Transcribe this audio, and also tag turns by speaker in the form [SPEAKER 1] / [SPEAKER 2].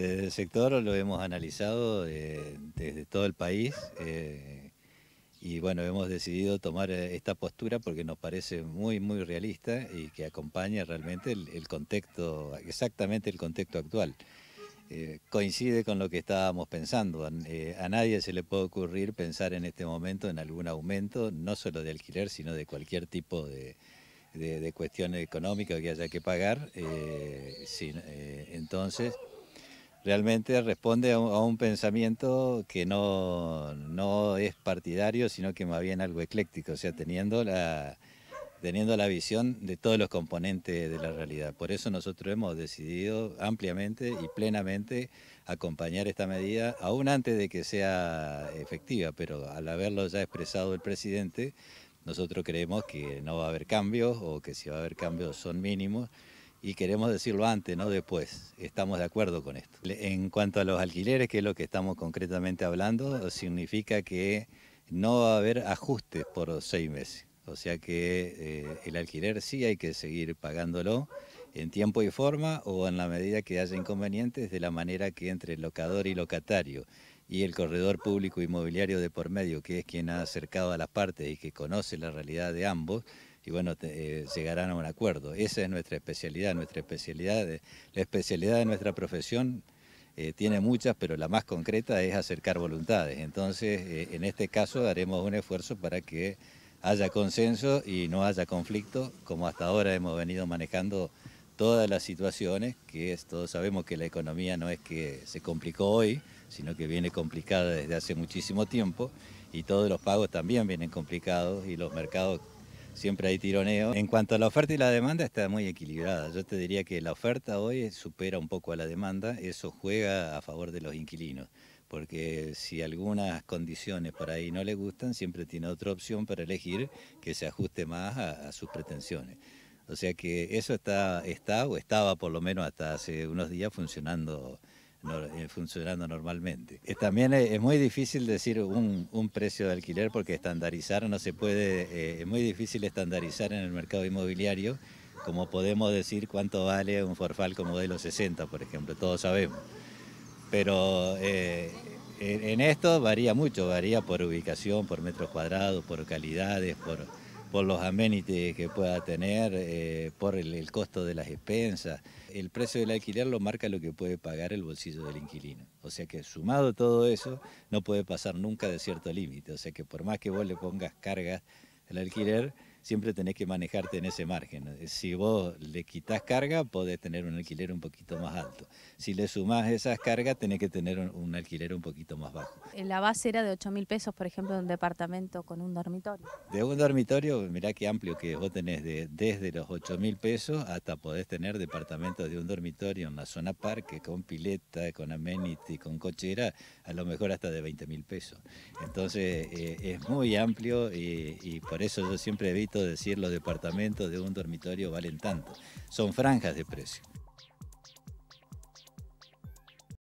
[SPEAKER 1] Desde el sector lo hemos analizado eh, desde todo el país eh, y bueno, hemos decidido tomar eh, esta postura porque nos parece muy, muy realista y que acompaña realmente el, contexto, exactamente el contexto actual. coincide con lo que estábamos pensando. A, nadie se le puede ocurrir pensar en este momento en algún aumento, no solo de alquiler, sino de cualquier tipo de, de, económica que haya que pagar. entonces realmente responde a un, pensamiento que no, es partidario, sino que más bien algo ecléctico, o sea, teniendo la, teniendo la visión de todos los componentes de la realidad. Por eso nosotros hemos decidido ampliamente y plenamente acompañar esta medida, aún antes de que sea efectiva, pero al haberlo ya expresado el presidente, nosotros creemos que no va a haber cambios o que si va a haber cambios son mínimos y queremos decirlo antes, no después. Estamos de acuerdo con esto. En cuanto a los alquileres, que es lo que estamos concretamente hablando, significa que no va a haber ajustes por seis meses. O sea que eh, el alquiler sí hay que seguir pagándolo en tiempo y forma o en la medida que haya inconvenientes de la manera que entre el locador y locatario y el corredor público inmobiliario de por medio, que es quien ha acercado a las partes y que conoce la realidad de ambos, y bueno, eh, llegarán a un acuerdo. Esa es nuestra especialidad, nuestra especialidad, eh, la especialidad de nuestra profesión eh, tiene muchas, pero la más concreta es acercar voluntades. Entonces, en este caso haremos un esfuerzo para que haya consenso y no haya conflicto, como hasta ahora hemos venido manejando todas las situaciones, que es, todos sabemos que la economía no es que se complicó hoy, sino que viene complicada desde hace muchísimo tiempo y todos los pagos también vienen complicados y los mercados siempre hay tironeo. En cuanto a la oferta y la demanda está muy equilibrada. Yo te diría que la oferta hoy supera un poco a la demanda, eso juega a favor de los inquilinos porque si algunas condiciones por ahí no le gustan, siempre tiene otra opción para elegir que se ajuste más a, sus pretensiones. O sea que eso está, está o estaba por lo menos hasta hace unos días funcionando eh, funcionando normalmente. Eh, también eh, es muy difícil decir un, precio de alquiler porque estandarizar no se puede, es muy difícil estandarizar en el mercado inmobiliario como podemos decir cuánto vale un Forfalco modelo 60, por ejemplo, todos sabemos. Pero en esto varía mucho, varía por ubicación, por metros cuadrados, por calidades, por por los aménites que pueda tener, eh, por el, el, costo de las expensas. El precio del alquiler lo marca lo que puede pagar el bolsillo del inquilino. O sea que sumado todo eso, no puede pasar nunca de cierto límite. O sea que por más que vos le pongas cargas al alquiler, siempre tenés que manejarte en ese margen. Eh, si vos le quitas carga, podés tener un alquiler un poquito más alto. Si le sumás esas cargas, tenés que tener un, alquiler un poquito más bajo. Eh, la base era de 8 mil pesos, por ejemplo, de un departamento con un dormitorio. De un dormitorio, mirá qué amplio que vos tenés de, desde los 8 mil pesos hasta podés tener departamentos de un dormitorio en la zona parque, con pileta, con amenity, con cochera, a lo mejor hasta de 20 mil pesos. Entonces eh, es muy amplio y, y por eso yo siempre evito decir los departamentos de un dormitorio valen tanto. Son franjas de precio.